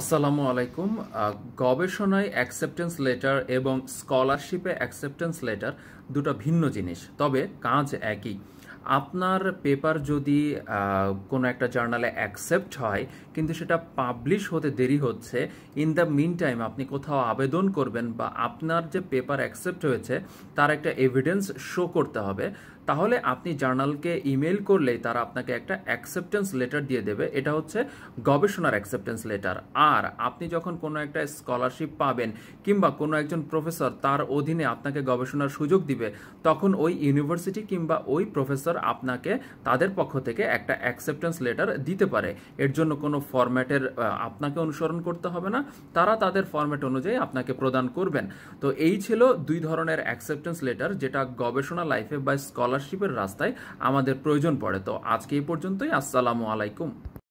আসসালামু আলাইকুম গবেষণায় অ্যাকসেপ্টেন্স লেটার এবং স্কলারশিপে অ্যাকসেপ্টেন্স লেটার দুটো ভিন্ন জিনিস তবে কাজ একই আপনার পেপার যদি কোনো একটা জার্নালে অ্যাকসেপ্ট হয় কিন্তু সেটা পাবলিশ হতে দেরি হচ্ছে ইন দ্য মিন টাইম আপনি কোথাও আবেদন করবেন বা আপনার যে পেপার অ্যাকসেপ্ট হয়েছে তার একটা এভিডেন্স শো করতে হবে তাহলে আপনি জার্নালকে ইমেল করলেই তারা আপনাকে একটা অ্যাকসেপ্টেন্স লেটার দিয়ে দেবে এটা হচ্ছে গবেষণার অ্যাকসেপ্টেন্স লেটার আর আপনি যখন কোনো একটা স্কলারশিপ পাবেন কিংবা কোনো একজন প্রফেসর তার অধীনে আপনাকে গবেষণার সুযোগ দিবে তখন ওই ইউনিভার্সিটি কিংবা ওই প্রফেসর আপনাকে তাদের পক্ষ থেকে একটা অ্যাকসেপ্টেন্স লেটার দিতে পারে এর জন্য কোনো ফরম্যাটের আপনাকে অনুসরণ করতে হবে না তারা তাদের ফরম্যাট অনুযায়ী আপনাকে প্রদান করবেন তো এই ছিল দুই ধরনের অ্যাকসেপ্টেন্স লেটার যেটা গবেষণা লাইফে বা স্কলার স্কলারশিপের রাস্তায় আমাদের প্রয়োজন পড়ে তো আজকে এই পর্যন্তই আসসালামু আলাইকুম